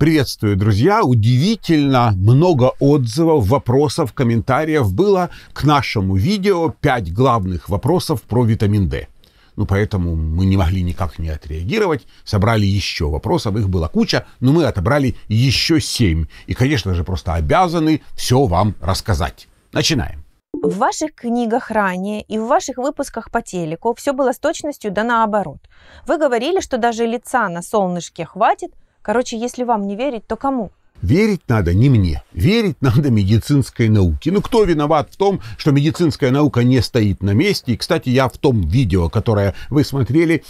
Приветствую, друзья! Удивительно много отзывов, вопросов, комментариев было к нашему видео «5 главных вопросов про витамин D». Ну, поэтому мы не могли никак не отреагировать. Собрали еще вопросов, их была куча, но мы отобрали еще 7. И, конечно же, просто обязаны все вам рассказать. Начинаем. В ваших книгах ранее и в ваших выпусках по телеку все было с точностью да наоборот. Вы говорили, что даже лица на солнышке хватит – Короче, если вам не верить, то кому? Верить надо не мне, верить надо медицинской науке. Ну кто виноват в том, что медицинская наука не стоит на месте? И, кстати, я в том видео, которое вы смотрели,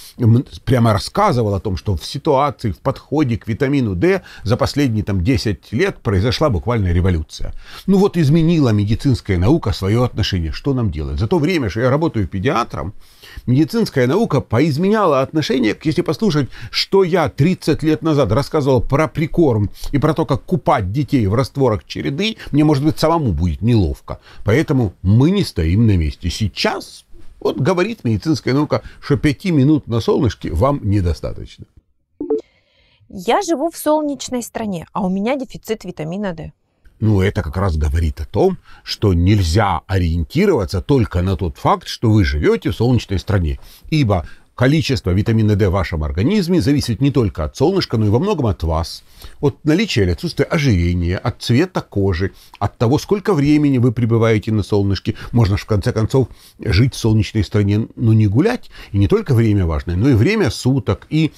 прямо рассказывал о том, что в ситуации, в подходе к витамину D за последние там 10 лет произошла буквально революция. Ну вот изменила медицинская наука свое отношение. Что нам делать? За то время, что я работаю педиатром, медицинская наука поизменяла отношение, если послушать, что я 30 лет назад рассказывал про прикорм и про то, как купать детей в растворах череды, мне, может быть, самому будет неловко. Поэтому мы не стоим на месте. Сейчас вот говорит медицинская наука, что пяти минут на солнышке вам недостаточно. Я живу в солнечной стране, а у меня дефицит витамина D. Ну, это как раз говорит о том, что нельзя ориентироваться только на тот факт, что вы живете в солнечной стране. Ибо Количество витамина D в вашем организме зависит не только от солнышка, но и во многом от вас, от наличия или отсутствия ожирения, от цвета кожи, от того, сколько времени вы пребываете на солнышке. Можно же, в конце концов, жить в солнечной стране, но не гулять. И не только время важное, но и время суток, и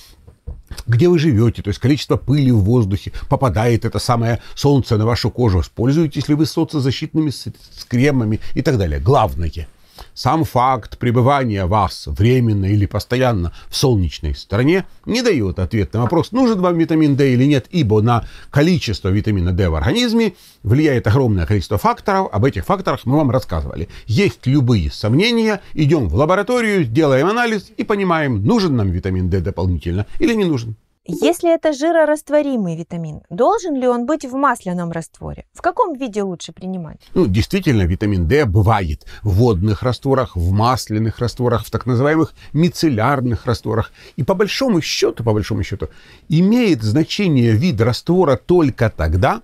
где вы живете, то есть количество пыли в воздухе, попадает это самое солнце на вашу кожу, используетесь ли вы солнцезащитными с, с кремами и так далее. Главное – сам факт пребывания вас временно или постоянно в солнечной стране не дает ответ на вопрос, нужен вам витамин D или нет, ибо на количество витамина D в организме влияет огромное количество факторов. Об этих факторах мы вам рассказывали. Есть любые сомнения, идем в лабораторию, делаем анализ и понимаем, нужен нам витамин D дополнительно или не нужен. Если это жирорастворимый витамин, должен ли он быть в масляном растворе? В каком виде лучше принимать? Ну, действительно, витамин D бывает в водных растворах, в масляных растворах, в так называемых мицеллярных растворах. И по большому счету, по большому счету, имеет значение вид раствора только тогда,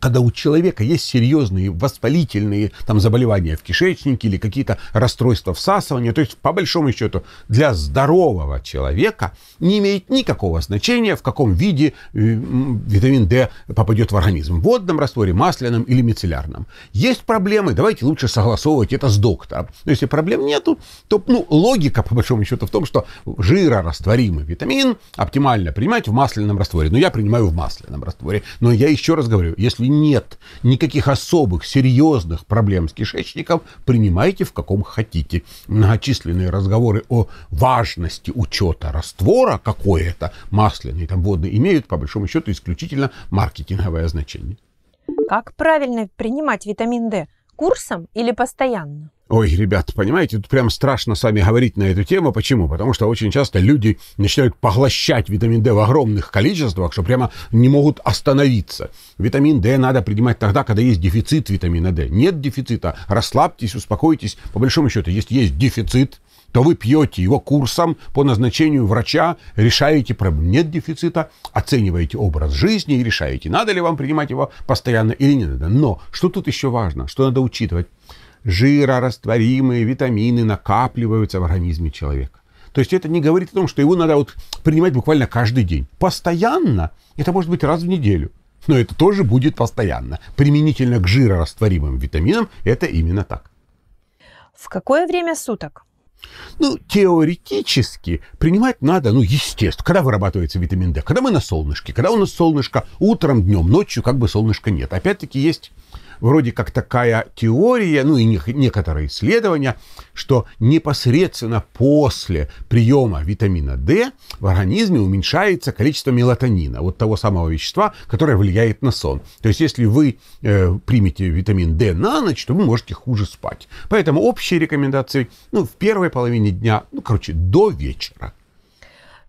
когда у человека есть серьезные воспалительные там, заболевания в кишечнике или какие-то расстройства всасывания, то есть, по большому счету, для здорового человека не имеет никакого значения, в каком виде э, витамин D попадет в организм. В водном растворе, масляном или мицеллярном. Есть проблемы, давайте лучше согласовывать это с доктором. Но если проблем нету, то ну, логика, по большому счету, в том, что жирорастворимый витамин оптимально принимать в масляном растворе. Но я принимаю в масляном растворе. Но я еще раз говорю, если нет никаких особых серьезных проблем с кишечником, принимайте в каком хотите. Многочисленные разговоры о важности учета раствора какой это масляный там водный, имеют по большому счету исключительно маркетинговое значение. Как правильно принимать витамин D? Курсом или постоянно? Ой, ребят, понимаете, тут прям страшно с вами говорить на эту тему. Почему? Потому что очень часто люди начинают поглощать витамин D в огромных количествах, что прямо не могут остановиться. Витамин D надо принимать тогда, когда есть дефицит витамина D. Нет дефицита, расслабьтесь, успокойтесь. По большому счету, если есть дефицит, то вы пьете его курсом по назначению врача, решаете проблему. Нет дефицита, оцениваете образ жизни и решаете, надо ли вам принимать его постоянно или не надо. Но что тут еще важно, что надо учитывать? жирорастворимые витамины накапливаются в организме человека. То есть это не говорит о том, что его надо вот принимать буквально каждый день. Постоянно, это может быть раз в неделю, но это тоже будет постоянно. Применительно к жирорастворимым витаминам это именно так. В какое время суток? Ну, теоретически принимать надо, ну, естественно, когда вырабатывается витамин D, когда мы на солнышке, когда у нас солнышко утром, днем, ночью, как бы солнышка нет. Опять-таки есть вроде как такая теория, ну и некоторые исследования, что непосредственно после приема витамина D в организме уменьшается количество мелатонина, вот того самого вещества, которое влияет на сон. То есть если вы э, примете витамин D на ночь, то вы можете хуже спать. Поэтому общие рекомендации ну, в первой половине дня, ну, короче, до вечера.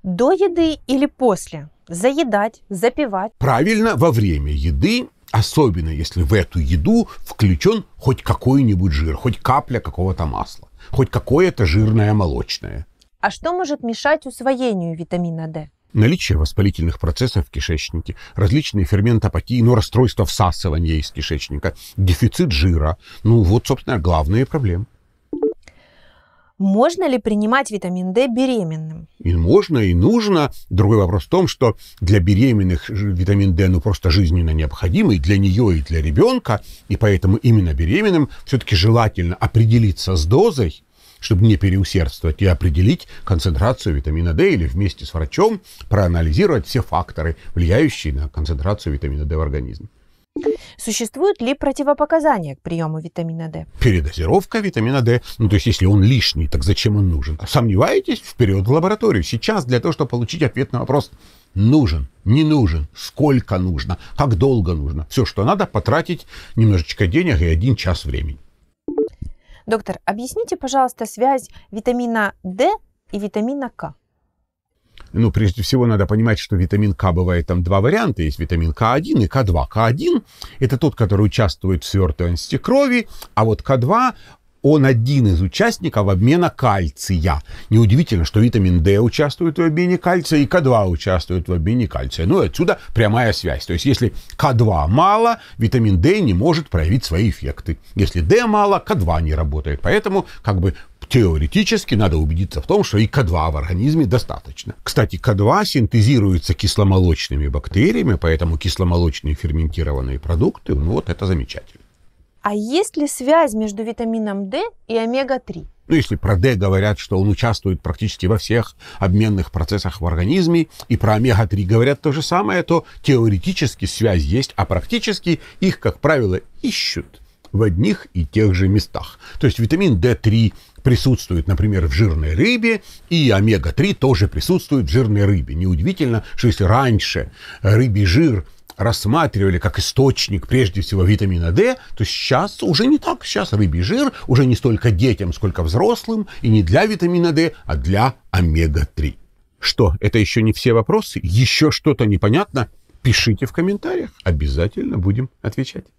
До еды или после? Заедать, запивать? Правильно, во время еды Особенно, если в эту еду включен хоть какой-нибудь жир, хоть капля какого-то масла, хоть какое-то жирное молочное. А что может мешать усвоению витамина D? Наличие воспалительных процессов в кишечнике, различные ферментопатии, ну, расстройство всасывания из кишечника, дефицит жира. Ну, вот, собственно, главные проблемы. Можно ли принимать витамин D беременным? И можно, и нужно. Другой вопрос в том, что для беременных витамин D ну просто жизненно необходимый для нее и для ребенка, и поэтому именно беременным все-таки желательно определиться с дозой, чтобы не переусердствовать, и определить концентрацию витамина D или вместе с врачом проанализировать все факторы, влияющие на концентрацию витамина D в организме. Существуют ли противопоказания к приему витамина D? Передозировка витамина D, ну то есть если он лишний, так зачем он нужен? Сомневаетесь? Вперед в лабораторию. Сейчас для того, чтобы получить ответ на вопрос, нужен, не нужен, сколько нужно, как долго нужно. Все, что надо, потратить немножечко денег и один час времени. Доктор, объясните, пожалуйста, связь витамина D и витамина К ну, прежде всего, надо понимать, что витамин К бывает там два варианта. Есть витамин К1 и К2. К1 – это тот, который участвует в свертывании крови, а вот К2 он один из участников обмена кальция. Неудивительно, что витамин D участвует в обмене кальция, и К2 участвует в обмене кальция. Ну и отсюда прямая связь. То есть, если К2 мало, витамин D не может проявить свои эффекты. Если D мало, К2 не работает. Поэтому как бы теоретически надо убедиться в том, что и К2 в организме достаточно. Кстати, К2 синтезируется кисломолочными бактериями, поэтому кисломолочные ферментированные продукты, ну вот это замечательно. А есть ли связь между витамином D и омега-3? Ну, если про D говорят, что он участвует практически во всех обменных процессах в организме, и про омега-3 говорят то же самое, то теоретически связь есть, а практически их, как правило, ищут в одних и тех же местах. То есть витамин D3 присутствует, например, в жирной рыбе, и омега-3 тоже присутствует в жирной рыбе. Неудивительно, что если раньше рыбий жир рассматривали как источник прежде всего витамина D, то сейчас уже не так. Сейчас рыбий жир уже не столько детям, сколько взрослым, и не для витамина D, а для омега-3. Что, это еще не все вопросы? Еще что-то непонятно? Пишите в комментариях, обязательно будем отвечать.